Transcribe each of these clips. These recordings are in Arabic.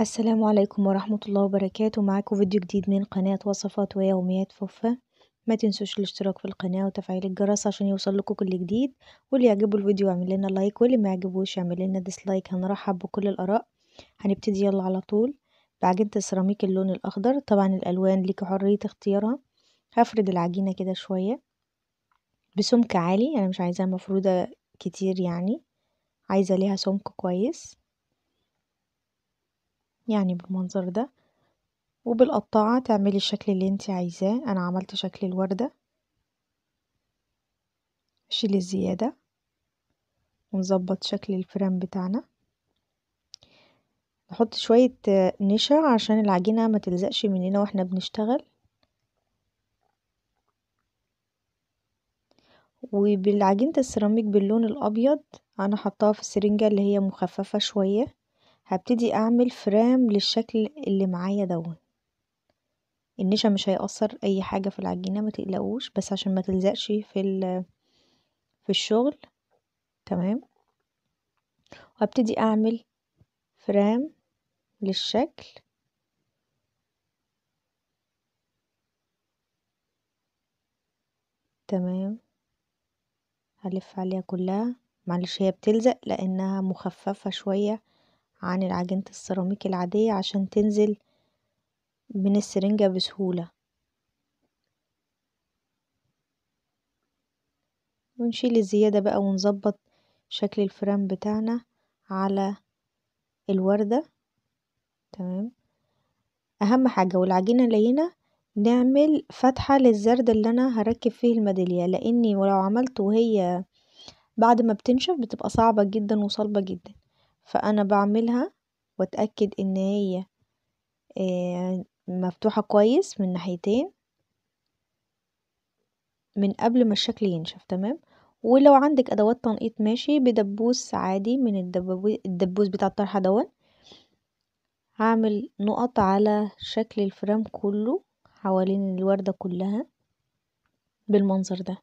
السلام عليكم ورحمة الله وبركاته معاكم فيديو جديد من قناة وصفات ويوميات فوفا ما تنسوش الاشتراك في القناة وتفعيل الجرس عشان يوصل لكم كل جديد واللي يعجبه الفيديو يعمل لنا لايك واللي ما يعجبوش يعمل لنا ديسلايك هنرحب بكل الآراء هنبتدي يلا على طول بعجينة السيراميك اللون الأخضر طبعا الألوان ليك حرية اختيارها هفرد العجينة كده شوية بسمك عالي أنا مش عايزاها مفرودة كتير يعني عايزة ليها سمك كويس يعني بالمنظر ده وبالقطاعة تعملي الشكل اللي انت عايزاه انا عملت شكل الوردة شيل الزيادة ونظبط شكل الفريم بتاعنا نحط شوية نشا عشان العجينة ما تلزقش مننا واحنا بنشتغل وبالعجينة السيراميك باللون الأبيض أنا حطاها في السرنجة اللي هي مخففة شوية هبتدي اعمل فرام للشكل اللي معايا دون النشا مش هيأثر اي حاجة في العجينة ما تقلقوش بس عشان ما تلزقش في في الشغل تمام وهبتدي اعمل فرام للشكل تمام هلف عليها كلها معلش هي بتلزق لانها مخففة شوية عن العجينة السيراميك العادية عشان تنزل من السرنجة بسهولة ونشيل الزيادة بقى ونظبط شكل الفرام بتاعنا على الوردة تمام أهم حاجة والعجينة لينة نعمل فتحة للزرد اللي أنا هركب فيه الميدالية لأني ولو عملت وهي بعد ما بتنشف بتبقى صعبة جدا وصلبة جدا فأنا بعملها وأتأكد إن هي آه، مفتوحة كويس من ناحيتين من قبل ما الشكل ينشف تمام ولو عندك أدوات تنقيط ماشي بدبوس عادي من الدبوس بتاع الطرحة دون هعمل نقط على شكل الفرام كله حوالين الوردة كلها بالمنظر ده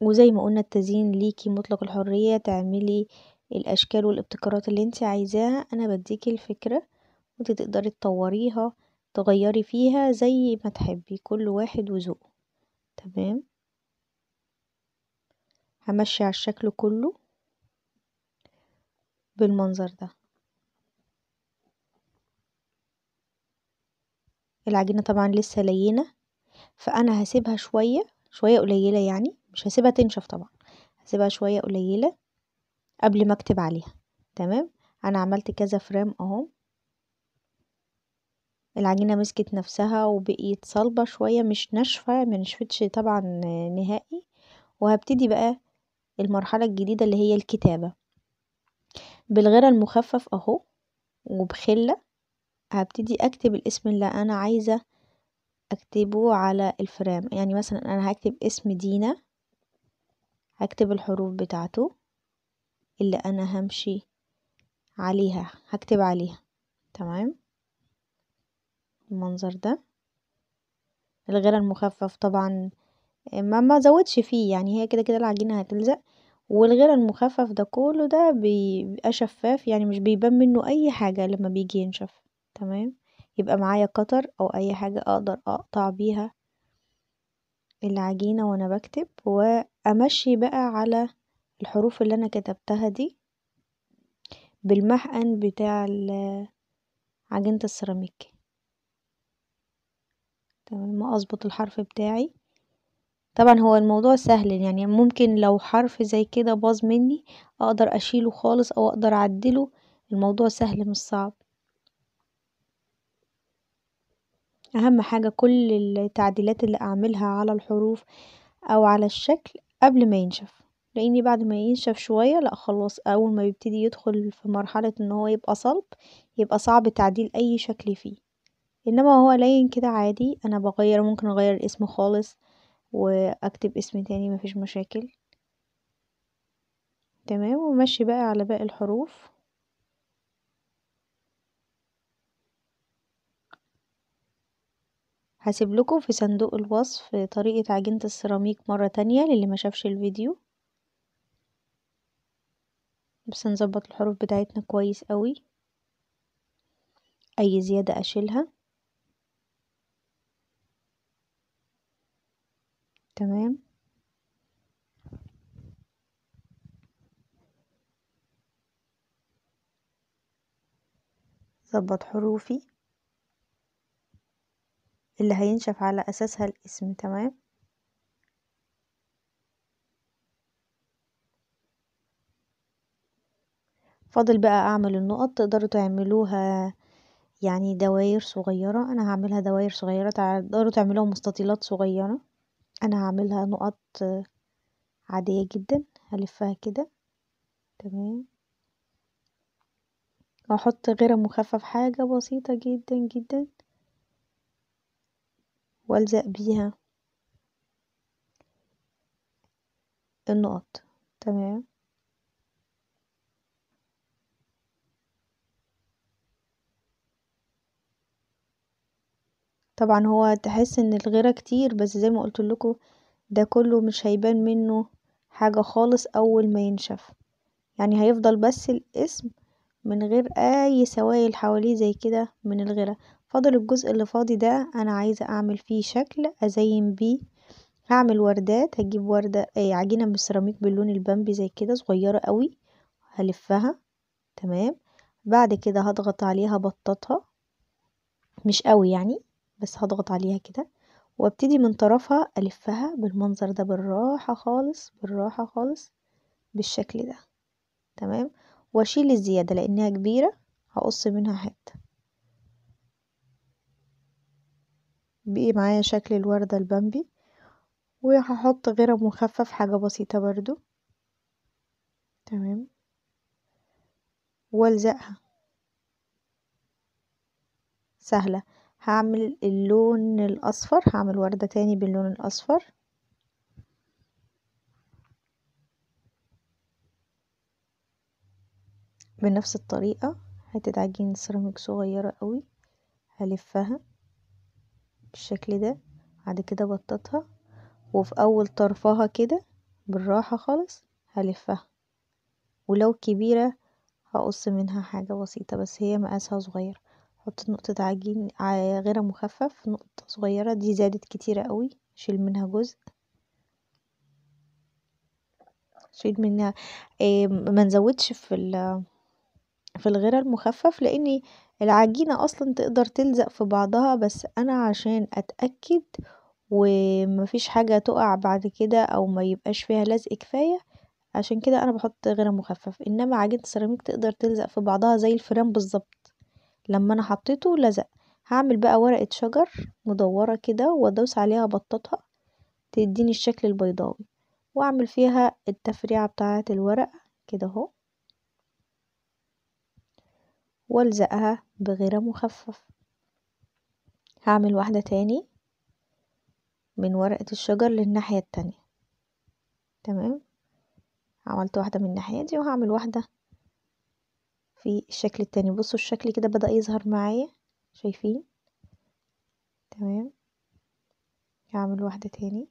وزي ما قلنا التزيين ليكي مطلق الحرية تعملي الأشكال والابتكارات اللي انت عايزاها أنا بديكي الفكرة وانت تقدري تطوريها تغيري فيها زي ما تحبي كل واحد وذوقه تمام همشي على الشكل كله بالمنظر ده العجينة طبعا لسه لينة فأنا هسيبها شوية شوية قليلة يعني مش هسيبها تنشف طبعا هسيبها شوية قليلة قبل ما اكتب عليها تمام انا عملت كذا فريم اهو العجينة مسكت نفسها وبقيت صلبة شوية مش ناشفة ما نشفتش طبعا نهائي وهبتدي بقى المرحلة الجديدة اللي هي الكتابة بالغير المخفف اهو وبخلة هبتدي اكتب الاسم اللي انا عايزة اكتبه على الفرام يعني مثلا انا هكتب اسم دينا هكتب الحروف بتاعته اللي أنا همشي عليها هكتب عليها تمام المنظر ده الغير المخفف طبعا ما ما زودش فيه يعني هي كده كده العجينة هتلزق والغير المخفف ده كله ده بيبقى شفاف يعني مش بيبان منه اي حاجة لما بيجي ينشف تمام يبقى معايا قطر او اي حاجة اقدر اقطع بيها العجينة وانا بكتب وامشي بقى على الحروف اللي انا كتبتها دي بالمحقن بتاع عجينة السيراميك تمام اظبط الحرف بتاعي طبعا هو الموضوع سهل يعني ممكن لو حرف زي كده باظ مني اقدر اشيله خالص او اقدر اعدله الموضوع سهل مش صعب اهم حاجة كل التعديلات اللي اعملها على الحروف او على الشكل قبل ما ينشف لاني بعد ما ينشف شوية لا خلاص اول ما يبتدي يدخل في مرحلة ان هو يبقى صلب يبقى صعب تعديل اي شكل فيه انما هو لين كده عادي انا بغير ممكن اغير الاسم خالص واكتب اسم تاني مفيش مشاكل تمام ومشي بقى على باقي الحروف هسيب لكم في صندوق الوصف طريقة عجينة السيراميك مرة تانية للي ما شافش الفيديو بس نظبط الحروف بتاعتنا كويس قوي اي زيادة اشيلها تمام ظبط حروفي اللي هينشف على اساسها الاسم تمام فاضل بقى اعمل النقط تقدروا تعملوها يعني دواير صغيرة انا هعملها دواير صغيرة تقدروا تعملوها مستطيلات صغيرة انا هعملها نقط عادية جدا هلفها كده تمام واحط غير مخفف حاجة بسيطة جدا جدا والزق بيها النقط تمام طبعا هو تحس ان الغيرة كتير بس زي ما قلت لكم ده كله مش هيبان منه حاجة خالص اول ما ينشف يعني هيفضل بس الاسم من غير اي سوائل حواليه زي كده من الغيرة فاضل الجزء اللي فاضي ده انا عايزة اعمل فيه شكل ازين بيه هعمل وردات هجيب وردة آه، اي عجينة من السيراميك باللون البامبي زي كده صغيرة قوي هلفها تمام بعد كده هضغط عليها بطاطها مش قوي يعني بس هضغط عليها كده وابتدي من طرفها ألفها بالمنظر ده بالراحة خالص بالراحة خالص بالشكل ده تمام واشيل الزيادة لأنها كبيرة هقص منها حتة بقي معايا شكل الوردة البامبي وهحط غرم مخفف حاجة بسيطة برضو تمام والزقها سهلة هعمل اللون الاصفر هعمل وردة تاني باللون الاصفر بنفس الطريقة حتة عجين سيراميك صغيرة قوي هلفها بالشكل ده بعد كده بططها وفي اول طرفها كده بالراحة خالص هلفها ولو كبيرة هقص منها حاجة بسيطة بس هي مقاسها صغير حط نقطة عجين غير مخفف نقطة صغيرة دي زادت كتيرة قوي شيل منها جزء شيل منها آه، ما نزودش في في الغير المخفف لان العجينة اصلا تقدر تلزق في بعضها بس انا عشان اتأكد ومفيش حاجة تقع بعد كده او ما يبقاش فيها لزق كفاية عشان كده انا بحط غير مخفف انما عجينة السيراميك تقدر تلزق في بعضها زي الفيران بالظبط لما انا حطيته لزق هعمل بقى ورقة شجر مدورة كده وادوس عليها بطاطها تديني الشكل البيضاوي واعمل فيها التفريعة بتاعة الورقة كده اهو والزقها بغيره مخفف هعمل واحدة تاني من ورقة الشجر للناحية التانية تمام عملت واحدة من الناحية دي وهعمل واحدة في الشكل التاني بصوا الشكل كده بدأ يظهر معايا شايفين تمام هعمل واحدة تاني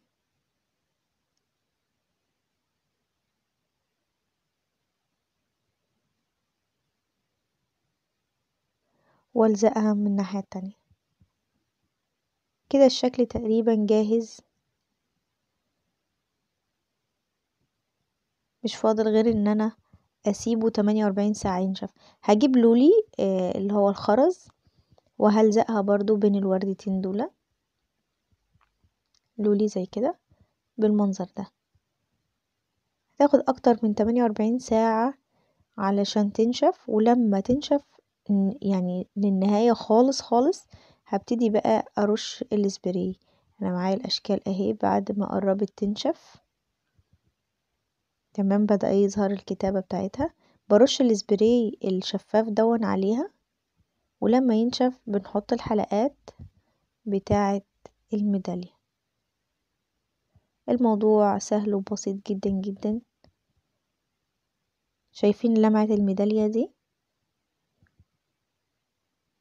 والزقها من الناحية التانية كده الشكل تقريبا جاهز مش فاضل غير ان انا اسيبه تمانية واربعين ساعة ينشف هجيب لولي آه، اللي هو الخرز وهلزقها برضو بين الوردتين دول لولي زي كده بالمنظر ده هتاخد اكتر من تمانية واربعين ساعة علشان تنشف ولما تنشف يعني للنهاية خالص خالص هبتدي بقى ارش السبراي انا معايا الاشكال اهي بعد ما قربت تنشف كمان بدأ يظهر الكتابة بتاعتها برش السبراي الشفاف دون عليها ولما ينشف بنحط الحلقات بتاعة الميدالية الموضوع سهل وبسيط جدا جدا شايفين لمعة الميدالية دي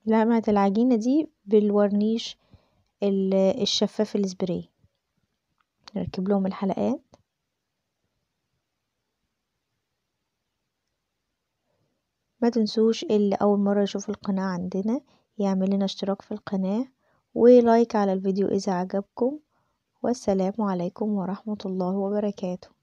لمعة العجينة دي بالورنيش الشفاف السبراي نركب لهم الحلقات ما تنسوش اللي اول مره يشوف القناه عندنا يعمل لنا اشتراك في القناه ولايك على الفيديو اذا عجبكم والسلام عليكم ورحمه الله وبركاته